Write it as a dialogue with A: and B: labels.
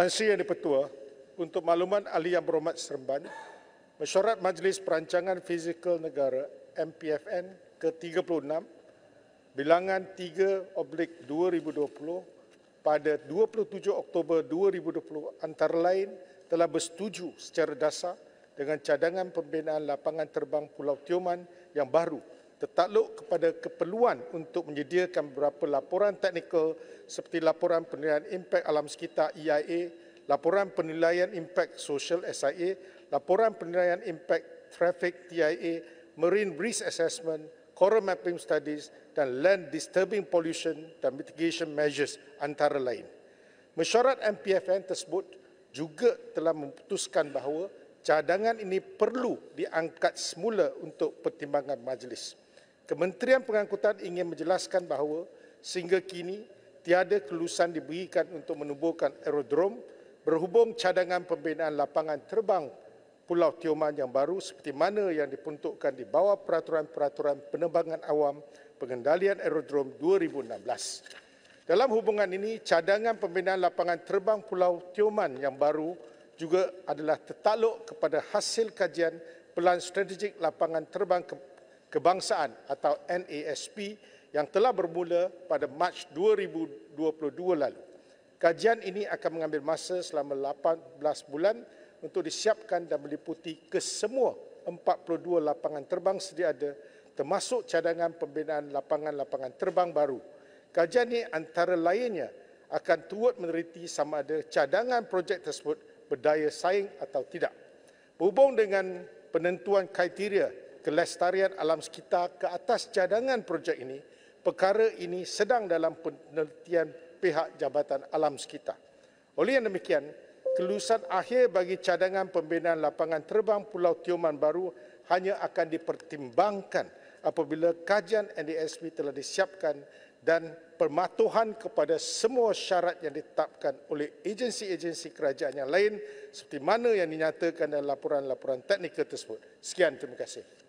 A: Tan Sri Yang di untuk makluman ahli yang berhormat Seremban, Mesyuarat Majlis Perancangan Fizikal Negara MPFN ke-36 bilangan 3 oblik 2020 pada 27 Oktober 2020 antara lain telah bersetuju secara dasar dengan cadangan pembinaan lapangan terbang Pulau Tioman yang baru tertakluk kepada keperluan untuk menyediakan beberapa laporan teknikal seperti laporan penilaian impak alam sekitar EIA, laporan penilaian impak sosial SIA, laporan penilaian impak traffic TIA, marine risk assessment, coral mapping studies dan land disturbing pollution dan mitigation measures antara lain. Mesyuarat MPFN tersebut juga telah memutuskan bahawa cadangan ini perlu diangkat semula untuk pertimbangan majlis. Kementerian Pengangkutan ingin menjelaskan bahawa sehingga kini tiada kelulusan diberikan untuk menubuhkan aerodrom berhubung cadangan pembinaan lapangan terbang Pulau Tioman yang baru seperti mana yang dipuntukkan di bawah peraturan-peraturan penerbangan awam pengendalian aerodrom 2016. Dalam hubungan ini, cadangan pembinaan lapangan terbang Pulau Tioman yang baru juga adalah tertakluk kepada hasil kajian pelan strategik lapangan terbang Kebangsaan atau NASP yang telah bermula pada Mac 2022 lalu. Kajian ini akan mengambil masa selama 18 bulan untuk disiapkan dan meliputi kesemua 42 lapangan terbang sedia ada termasuk cadangan pembinaan lapangan-lapangan terbang baru. Kajian ini antara lainnya akan turut meneriti sama ada cadangan projek tersebut berdaya saing atau tidak. Berhubung dengan penentuan kriteria kelestarian alam sekitar ke atas cadangan projek ini, perkara ini sedang dalam penelitian pihak Jabatan Alam Sekitar. Oleh yang demikian, kelulusan akhir bagi cadangan pembinaan lapangan terbang Pulau Tioman Baru hanya akan dipertimbangkan apabila kajian NDSB telah disiapkan dan pematuhan kepada semua syarat yang ditetapkan oleh agensi-agensi kerajaan yang lain seperti mana yang dinyatakan dalam laporan-laporan teknikal tersebut. Sekian, terima kasih.